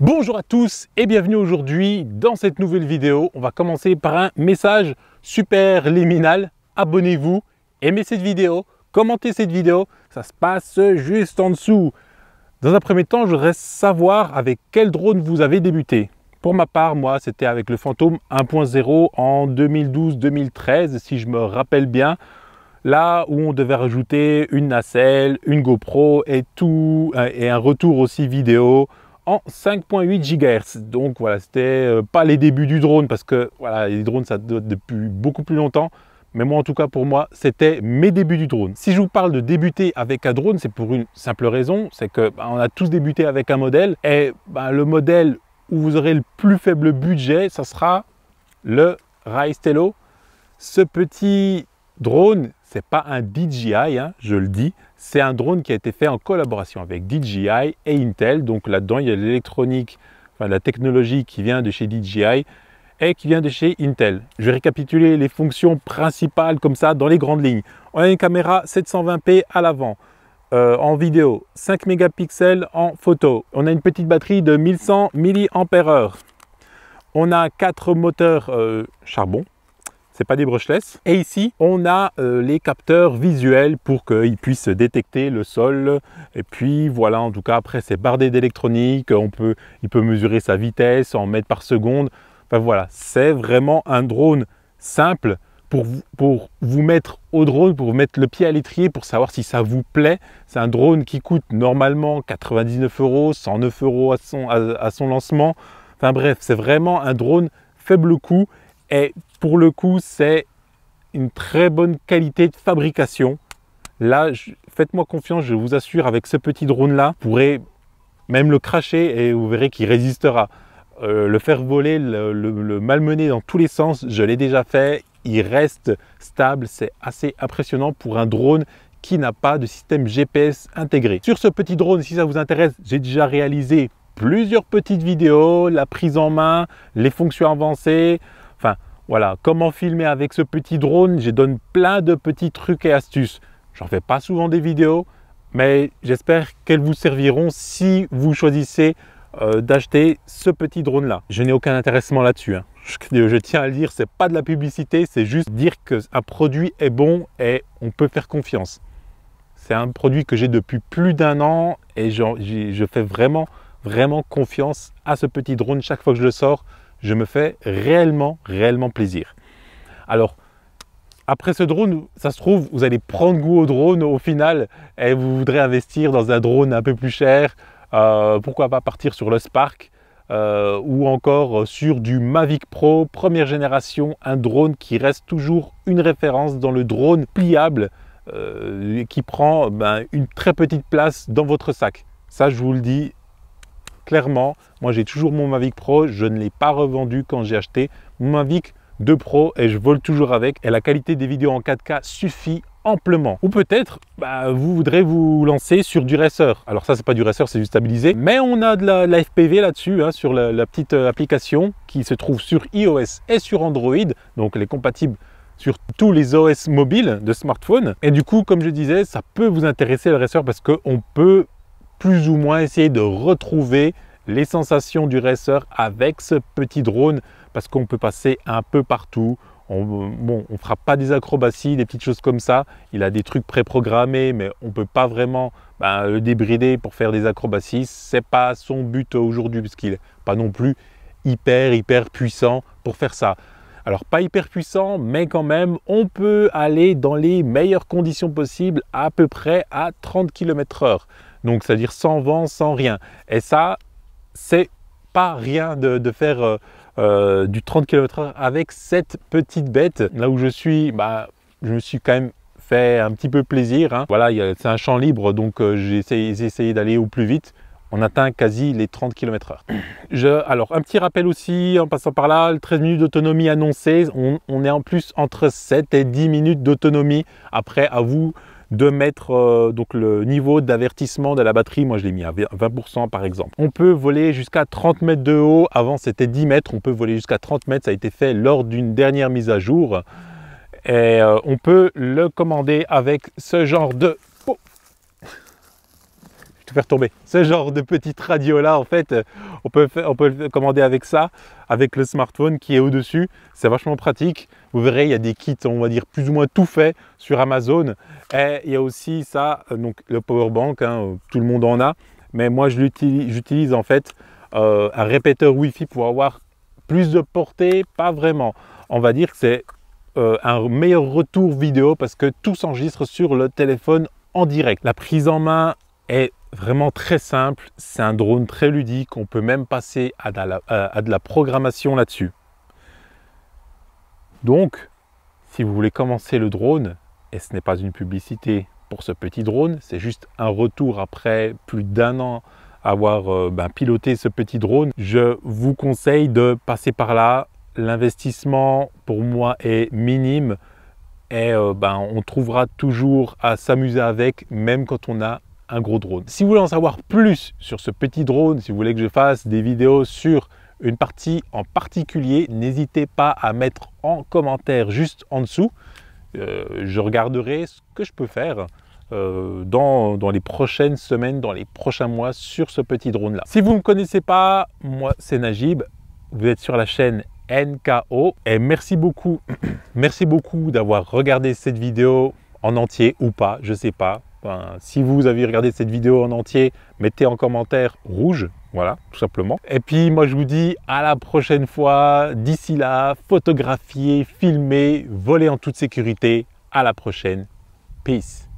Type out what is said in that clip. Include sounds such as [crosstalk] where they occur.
Bonjour à tous et bienvenue aujourd'hui dans cette nouvelle vidéo. On va commencer par un message super liminal. Abonnez-vous, aimez cette vidéo, commentez cette vidéo, ça se passe juste en dessous. Dans un premier temps, je voudrais savoir avec quel drone vous avez débuté. Pour ma part, moi, c'était avec le Phantom 1.0 en 2012-2013, si je me rappelle bien. Là où on devait rajouter une nacelle, une GoPro et tout, euh, et un retour aussi vidéo 5.8 GHz. Donc voilà, c'était euh, pas les débuts du drone parce que voilà, les drones ça date depuis beaucoup plus longtemps. Mais moi, en tout cas, pour moi, c'était mes débuts du drone. Si je vous parle de débuter avec un drone, c'est pour une simple raison, c'est que ben, on a tous débuté avec un modèle et ben, le modèle où vous aurez le plus faible budget, ça sera le Rai Ce petit Drone, c'est pas un DJI, hein, je le dis, c'est un drone qui a été fait en collaboration avec DJI et Intel. Donc là-dedans, il y a l'électronique, la technologie qui vient de chez DJI et qui vient de chez Intel. Je vais récapituler les fonctions principales comme ça dans les grandes lignes. On a une caméra 720p à l'avant. Euh, en vidéo, 5 mégapixels en photo. On a une petite batterie de 1100 mAh. On a quatre moteurs euh, charbon, pas des brushless. Et ici, on a euh, les capteurs visuels pour qu'ils puissent détecter le sol. Et puis voilà, en tout cas, après, c'est bardé d'électronique. On peut, il peut mesurer sa vitesse en mètres par seconde. Enfin voilà, c'est vraiment un drone simple pour vous, pour vous mettre au drone, pour vous mettre le pied à l'étrier, pour savoir si ça vous plaît. C'est un drone qui coûte normalement 99 euros, 109 euros à son, à son lancement. Enfin bref, c'est vraiment un drone faible coût et pour le coup, c'est une très bonne qualité de fabrication. Là, faites-moi confiance, je vous assure, avec ce petit drone-là, vous pourrez même le cracher et vous verrez qu'il résistera. Euh, le faire voler, le, malmener dans tous les sens, je l'ai déjà fait, il reste stable, c'est assez impressionnant pour un drone qui n'a pas de système GPS intégré. Sur ce petit drone, si ça vous intéresse, j'ai déjà réalisé plusieurs petites vidéos, la prise en main, les fonctions avancées, voilà, comment filmer avec ce petit drone, je donne plein de petits trucs et astuces. J'en fais pas souvent des vidéos, mais j'espère qu'elles vous serviront si vous choisissez euh, d'acheter ce petit drone là. Je n'ai aucun intéressement là-dessus. Hein. [laughs] Je, tiens à le dire, n'est pas de la publicité, c'est juste dire qu'un produit est bon et on peut faire confiance. C'est un produit que j'ai depuis plus d'un an et je, je fais vraiment, vraiment confiance à ce petit drone chaque fois que je le sors je me fais réellement, réellement plaisir. Alors, après ce drone, ça se trouve, vous allez prendre goût au drone au final et vous voudrez investir dans un drone un peu plus cher. Euh, pourquoi pas partir sur le Spark euh, ou encore sur du Mavic Pro première génération, un drone qui reste toujours une référence dans le drone pliable euh, qui prend ben, une très petite place dans votre sac. Ça, je vous le dis, clairement, moi j'ai toujours mon Mavic Pro, je ne l'ai pas revendu quand j'ai acheté. Mon Mavic 2 Pro et je vole toujours avec et la qualité des vidéos en 4K suffit amplement. Ou peut-être, bah, vous voudrez vous lancer sur du racer. Alors ça, c'est pas du racer, c'est du stabilisé. Mais on a de la, FPV là-dessus, hein, sur la, petite euh, application qui se trouve sur iOS et sur Android. Donc elle est compatible sur tous les OS mobiles de smartphone. Et du coup, comme je disais, ça peut vous intéresser le racer parce qu'on peut plus ou moins essayer de retrouver les sensations du racer avec ce petit drone parce qu'on peut passer un peu partout. On ne fera pas des acrobaties, des petites choses comme ça. Il a des trucs préprogrammés, mais on ne peut pas vraiment ben, le débrider pour faire des acrobaties. Ce n'est pas son but aujourd'hui, puisqu'il n'est pas non plus hyper, hyper puissant pour faire ça. Alors pas hyper puissant, mais quand même, on peut aller dans les meilleures conditions possibles à peu près à 30 km/h. Donc, c'est-à-dire sans vent, sans rien. Et ça, c'est pas rien de, faire euh, euh, du 30 km/h avec cette petite bête. Là où je suis, bah, je me suis quand même fait un petit peu plaisir. Hein. Voilà, c'est un champ libre, donc euh, j'ai essayé, d'aller au plus vite. On atteint quasi les 30 km/h. alors, un petit rappel aussi, en passant par là, 13 minutes d'autonomie annoncée, on, est en plus entre 7 et 10 minutes d'autonomie. Après, à vous de mettre euh, donc le niveau d'avertissement de la batterie. Moi, je l'ai mis à 20% par exemple. On peut voler jusqu'à 30 mètres de haut. Avant, c'était 10 mètres. On peut voler jusqu'à 30 mètres. Ça a été fait lors d'une dernière mise à jour. Et euh, on peut le commander avec ce genre de faire tomber. Ce genre de petite radio là, en fait, euh, on peut, on peut commander avec ça, avec le smartphone qui est au-dessus. C'est vachement pratique. Vous verrez, il y a des kits, on va dire, plus ou moins tout fait sur Amazon. Et il y a aussi ça, euh, donc le power bank, hein, euh, tout le monde en a. Mais moi, je l'utilise j'utilise en fait un répéteur wifi pour avoir plus de portée. Pas vraiment. On va dire que c'est un meilleur retour vidéo parce que tout s'enregistre sur le téléphone en direct. La prise en main est vraiment très simple. C'est un drone très ludique. On peut même passer à de la, de la programmation là-dessus. Donc, si vous voulez commencer le drone, et ce n'est pas une publicité pour ce petit drone, c'est juste un retour après plus d'un an avoir euh, ben, piloté ce petit drone, je vous conseille de passer par là. L'investissement pour moi est minime et euh, ben, on trouvera toujours à s'amuser avec, même quand on a gros drone. Si vous voulez en savoir plus sur ce petit drone, si vous voulez que je fasse des vidéos sur une partie en particulier, n'hésitez pas à mettre en commentaire juste en dessous. Euh, je regarderai ce que je peux faire euh, dans, dans, les prochaines semaines, dans les prochains mois sur ce petit drone-là. Si vous ne me connaissez pas, moi c'est Najib, vous êtes sur la chaîne NKO et merci beaucoup, [clears throat] merci beaucoup d'avoir regardé cette vidéo en entier ou pas, je sais pas si vous avez regardé cette vidéo en entier, mettez en commentaire rouge, voilà, tout simplement. Et puis moi je vous dis à la prochaine fois. D'ici là, photographiez, filmez, volez en toute sécurité. À la prochaine. Peace.